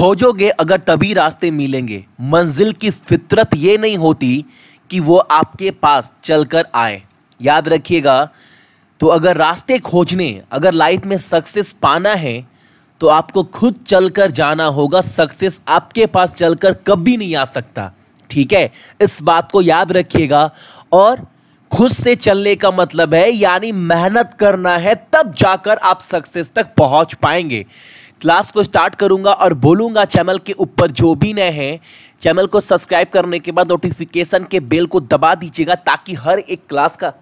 खोजोगे अगर तभी रास्ते मिलेंगे मंजिल की फितरत ये नहीं होती कि वो आपके पास चल कर आए याद रखिएगा तो अगर रास्ते खोजने अगर लाइफ में सक्सेस पाना है तो आपको खुद चलकर जाना होगा सक्सेस आपके पास चलकर कभी नहीं आ सकता ठीक है इस बात को याद रखिएगा और खुद से चलने का मतलब है यानी मेहनत करना है तब जाकर आप सक्सेस तक पहुंच पाएंगे क्लास को स्टार्ट करूंगा और बोलूंगा चैनल के ऊपर जो भी नए हैं चैनल को सब्सक्राइब करने के बाद नोटिफिकेशन के बेल को दबा दीजिएगा ताकि हर एक क्लास का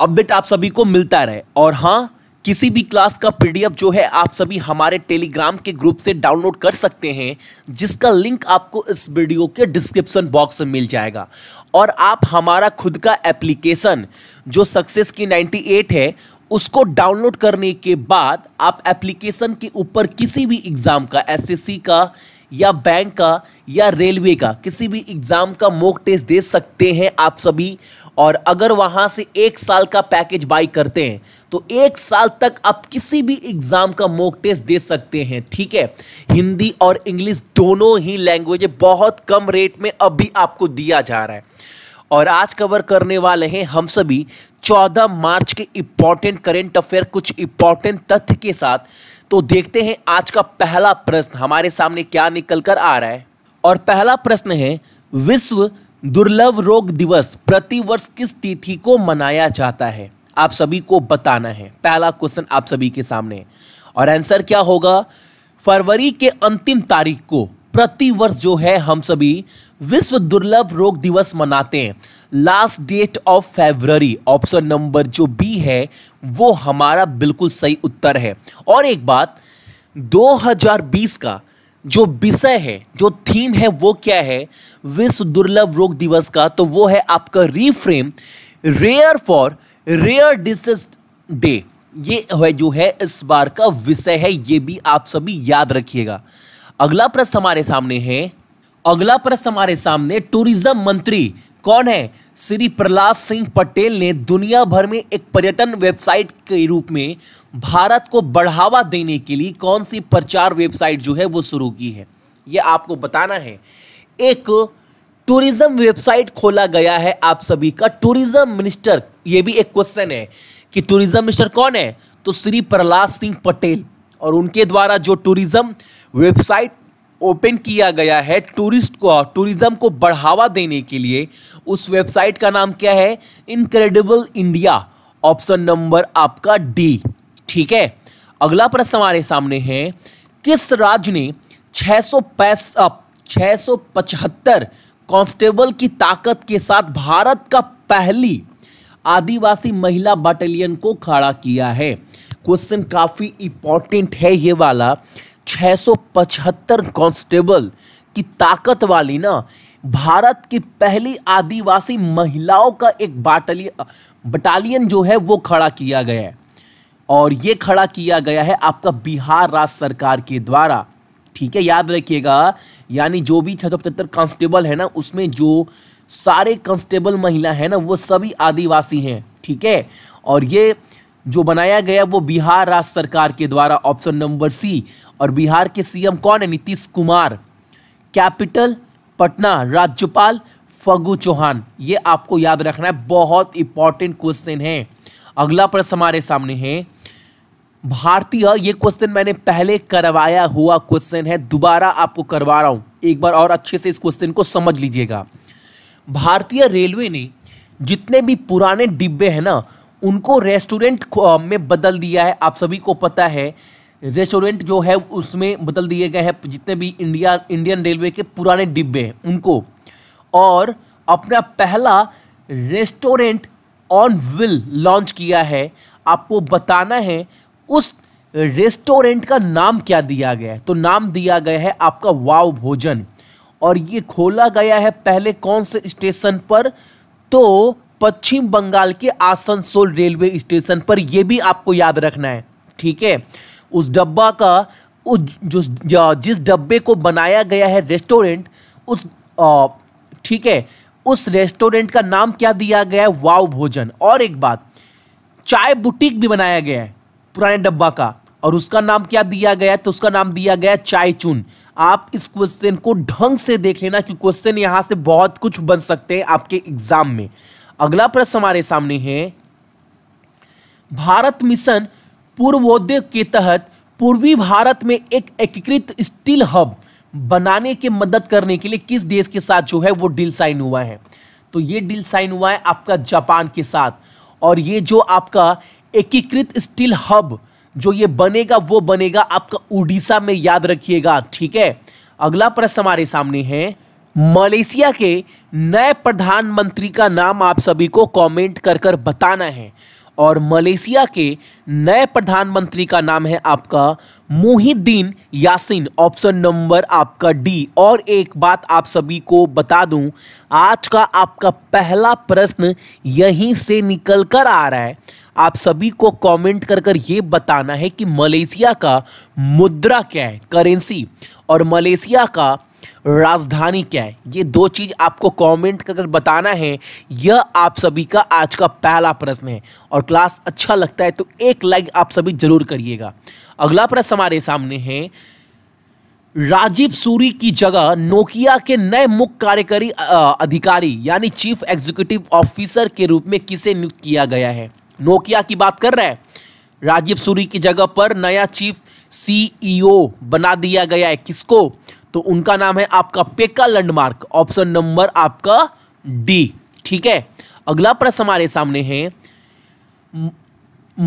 अपडेट आप सभी को मिलता रहे और हाँ किसी भी क्लास का पीडीएफ जो है आप सभी हमारे टेलीग्राम के ग्रुप से डाउनलोड कर सकते हैं जिसका लिंक आपको इस वीडियो के डिस्क्रिप्शन बॉक्स में मिल जाएगा और आप हमारा खुद का एप्लीकेशन जो सक्सेस की 98 है उसको डाउनलोड करने के बाद आप एप्लीकेशन के ऊपर किसी भी एग्ज़ाम का एसएससी का या बैंक का या रेलवे का किसी भी एग्ज़ाम का मोक टेस्ट दे सकते हैं आप सभी और अगर वहाँ से एक साल का पैकेज बाई करते हैं तो एक साल तक आप किसी भी एग्ज़ाम का मोक टेस्ट दे सकते हैं ठीक है हिंदी और इंग्लिश दोनों ही लैंग्वेज बहुत कम रेट में अभी आपको दिया जा रहा है और आज कवर करने वाले हैं हम सभी 14 मार्च के इम्पॉर्टेंट करेंट अफेयर कुछ इम्पॉर्टेंट तथ्य के साथ तो देखते हैं आज का पहला प्रश्न हमारे सामने क्या निकल कर आ रहा है और पहला प्रश्न है विश्व दुर्लभ रोग दिवस प्रतिवर्ष किस तिथि को मनाया जाता है आप सभी को बताना है पहला क्वेश्चन आप सभी के सामने और आंसर क्या होगा फरवरी के अंतिम तारीख को प्रतिवर्ष जो है हम सभी विश्व दुर्लभ रोग दिवस मनाते हैं last date of February option number जो बी है वो हमारा बिल्कुल सही उत्तर है और एक बात 2020 का जो विषय है जो थीम है वो क्या है विश्व दुर्लभ रोग दिवस का तो वो है आपका reframe rare for rare diseases day ये है जो है इस बार का विषय है ये भी आप सभी याद रखिएगा अगला प्रश्न हमारे सामने है अगला प्रश्न हमारे सामने टूरिज्म मंत्री कौन है श्री प्रहलाद सिंह पटेल ने दुनिया भर में एक पर्यटन वेबसाइट के रूप में भारत को बढ़ावा देने के लिए कौन सी प्रचार वेबसाइट जो है वो शुरू की है ये आपको बताना है एक टूरिज्म वेबसाइट खोला गया है आप सभी का टूरिज्म मिनिस्टर ये भी एक क्वेश्चन है कि टूरिज्म मिनिस्टर कौन है तो श्री प्रहलाद सिंह पटेल और उनके द्वारा जो टूरिज्म वेबसाइट ओपन किया गया है टूरिस्ट को टूरिज्म को बढ़ावा देने के लिए उस वेबसाइट का नाम क्या है इनक्रेडिबल इंडिया ऑप्शन नंबर आपका डी ठीक है अगला प्रश्न हमारे सामने है किस राज्य ने छह सौ कांस्टेबल की ताकत के साथ भारत का पहली आदिवासी महिला बटालियन को खड़ा किया है क्वेश्चन काफ़ी इंपॉर्टेंट है ये वाला 675 कांस्टेबल की ताकत वाली ना भारत की पहली आदिवासी महिलाओं का एक बाटालियन बटालियन जो है वो खड़ा किया गया है और ये खड़ा किया गया है आपका बिहार राज्य सरकार के द्वारा ठीक है याद रखिएगा यानी जो भी छः सौ पचहत्तर कांस्टेबल है ना उसमें जो सारे कांस्टेबल महिला है ना वो सभी आदिवासी हैं ठीक है और ये जो बनाया गया वो बिहार राज्य सरकार के द्वारा ऑप्शन नंबर सी और बिहार के सीएम कौन है नीतीश कुमार कैपिटल पटना राज्यपाल फगू चौहान ये आपको याद रखना है बहुत इंपॉर्टेंट क्वेश्चन है अगला प्रश्न हमारे सामने है भारतीय ये क्वेश्चन मैंने पहले करवाया हुआ क्वेश्चन है दोबारा आपको करवा रहा हूँ एक बार और अच्छे से इस क्वेश्चन को समझ लीजिएगा भारतीय रेलवे ने जितने भी पुराने डिब्बे हैं ना उनको रेस्टोरेंट में बदल दिया है आप सभी को पता है रेस्टोरेंट जो है उसमें बदल दिए गए हैं जितने भी इंडिया इंडियन रेलवे के पुराने डिब्बे हैं उनको और अपना पहला रेस्टोरेंट ऑन विल लॉन्च किया है आपको बताना है उस रेस्टोरेंट का नाम क्या दिया गया है तो नाम दिया गया है आपका वाव भोजन और ये खोला गया है पहले कौन से स्टेशन पर तो पश्चिम बंगाल के आसनसोल रेलवे स्टेशन पर यह भी आपको याद रखना है ठीक है उस डब्बा का उस जो जिस डब्बे को बनाया गया है रेस्टोरेंट उस ठीक है उस रेस्टोरेंट का नाम क्या दिया गया है वाव भोजन और एक बात चाय बुटीक भी बनाया गया है पुराने डब्बा का और उसका नाम क्या दिया गया है तो उसका नाम दिया गया है चाय चून आप इस क्वेश्चन को ढंग से देख लेना कि क्वेश्चन यहाँ से बहुत कुछ बन सकते हैं आपके एग्जाम में अगला प्रश्न हमारे सामने है भारत मिशन पूर्वोदय के तहत पूर्वी भारत में एक एकीकृत स्टील हब बनाने के मदद करने के लिए किस देश के साथ जो है वो डील साइन हुआ है तो ये डील साइन हुआ है आपका जापान के साथ और ये जो आपका एकीकृत स्टील हब जो ये बनेगा वो बनेगा आपका उड़ीसा में याद रखिएगा ठीक है अगला प्रश्न हमारे सामने है मलेशिया के नए प्रधानमंत्री का नाम आप सभी को कमेंट कर कर बताना है और मलेशिया के नए प्रधानमंत्री का नाम है आपका मुहिद्दीन यासिन ऑप्शन नंबर आपका डी और एक बात आप सभी को बता दूं आज का आपका पहला प्रश्न यहीं से निकल कर आ रहा है आप सभी को कमेंट कर कर ये बताना है कि मलेशिया का मुद्रा क्या है करेंसी और मलेशिया का राजधानी क्या है ये दो चीज़ आपको कमेंट कर बताना है यह आप सभी का आज का पहला प्रश्न है और क्लास अच्छा लगता है तो एक लाइक आप सभी जरूर करिएगा अगला प्रश्न हमारे सामने है राजीव सूरी की जगह नोकिया के नए मुख्य कार्यकारी अधिकारी यानी चीफ एग्जीक्यूटिव ऑफिसर के रूप में किसे नियुक्त किया गया है नोकिया की बात कर रहे हैं राजीव सूरी की जगह पर नया चीफ सीईओ e बना दिया गया है किसको तो उनका नाम है आपका पेका लैंडमार्क ऑप्शन नंबर आपका डी ठीक है अगला प्रश्न हमारे सामने है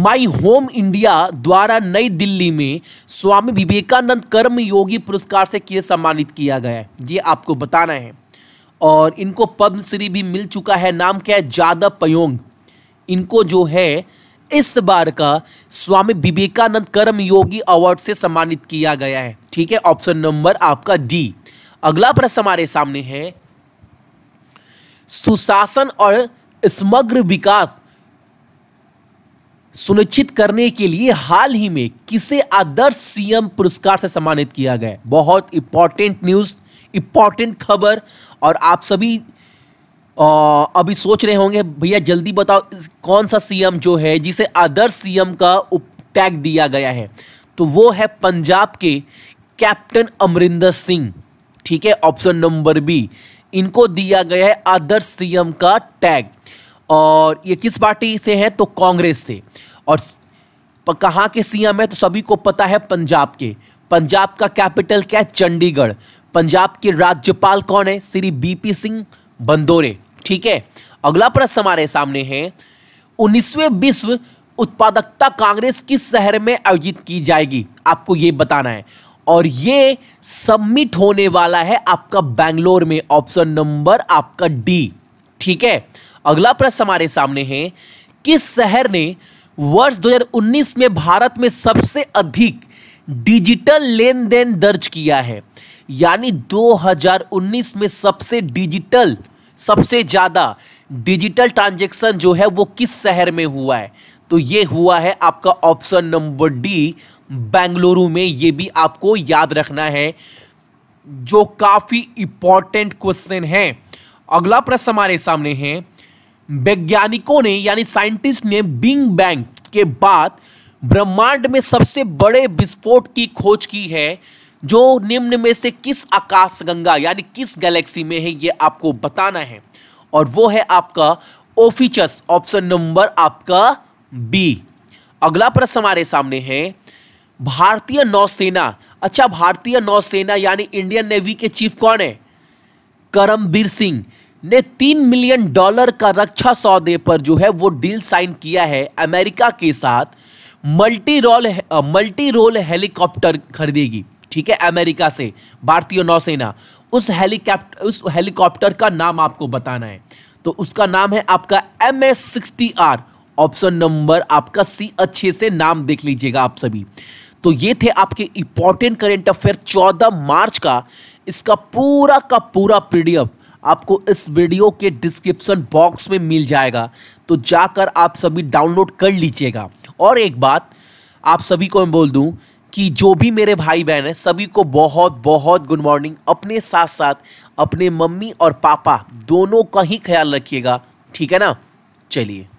माई होम इंडिया द्वारा नई दिल्ली में स्वामी विवेकानंद कर्म योगी पुरस्कार से किए सम्मानित किया गया है ये आपको बताना है और इनको पद्मश्री भी मिल चुका है नाम क्या है जादव पयोंग इनको जो है इस बार का स्वामी विवेकानंद कर्म योगी अवार्ड से सम्मानित किया गया है ठीक है ऑप्शन नंबर आपका डी अगला प्रश्न हमारे सामने है सुशासन और समग्र विकास सुनिश्चित करने के लिए हाल ही में किसे आदर्श सीएम पुरस्कार से सम्मानित किया गया बहुत इंपॉर्टेंट न्यूज इंपॉर्टेंट खबर और आप सभी अभी सोच रहे होंगे भैया जल्दी बताओ कौन सा सीएम जो है जिसे अदर सीएम का टैग दिया गया है तो वो है पंजाब के कैप्टन अमरिंदर सिंह ठीक है ऑप्शन नंबर बी इनको दिया गया है अदर सीएम का टैग और ये किस पार्टी से है तो कांग्रेस से और कहाँ के सीएम है तो सभी को पता है पंजाब के पंजाब का कैपिटल क्या है चंडीगढ़ पंजाब के राज्यपाल कौन है श्री बीपी सिंह बंदोरे ठीक है अगला प्रश्न हमारे सामने है उन्नीसवें विश्व उत्पादकता कांग्रेस किस शहर में आयोजित की जाएगी आपको यह बताना है और ये सबमिट होने वाला है आपका बैंगलोर में ऑप्शन नंबर आपका डी ठीक है अगला प्रश्न हमारे सामने है किस शहर ने वर्ष 2019 में भारत में सबसे अधिक डिजिटल लेन देन दर्ज किया है यानी 2019 में सबसे डिजिटल सबसे ज़्यादा डिजिटल ट्रांजेक्शन जो है वो किस शहर में हुआ है तो ये हुआ है आपका ऑप्शन नंबर डी बेंगलुरु में ये भी आपको याद रखना है जो काफ़ी इम्पॉर्टेंट क्वेश्चन है अगला प्रश्न हमारे सामने है वैज्ञानिकों ने यानी साइंटिस्ट ने बिंग बैंग के बाद ब्रह्मांड में सबसे बड़े विस्फोट की खोज की है जो निम्न में से किस आकाशगंगा यानी किस गैलेक्सी में है ये आपको बताना है और वो है आपका ओफिचस ऑप्शन नंबर आपका बी अगला प्रश्न हमारे सामने है भारतीय नौसेना अच्छा भारतीय नौसेना यानी इंडियन नेवी के चीफ कौन है करमबीर सिंह ने तीन मिलियन डॉलर का रक्षा सौदे पर जो है वो डील साइन किया है अमेरिका के साथ multi role multi role helicopter खरीदेगी ठीक है अमेरिका से भारतीय नौसेना उस हेलीकॉप्टर उस हेलीकॉप्टर का नाम आपको बताना है तो उसका नाम है आपका M S sixty R option number आपका सी अच्छे से नाम देख लीजिएगा आप सभी तो ये थे आपके इंपॉर्टेंट करेंट अफेयर चौदह मार्च का इसका पूरा का पूरा पीडीएफ आपको इस वीडियो के डिस्क्रिप्शन बॉक्स में मिल जाएगा तो जाकर आप सभी डाउनलोड कर लीजिएगा और एक बात आप सभी को मैं बोल दूं कि जो भी मेरे भाई बहन हैं सभी को बहुत बहुत गुड मॉर्निंग अपने साथ साथ अपने मम्मी और पापा दोनों का ही ख्याल रखिएगा ठीक है ना चलिए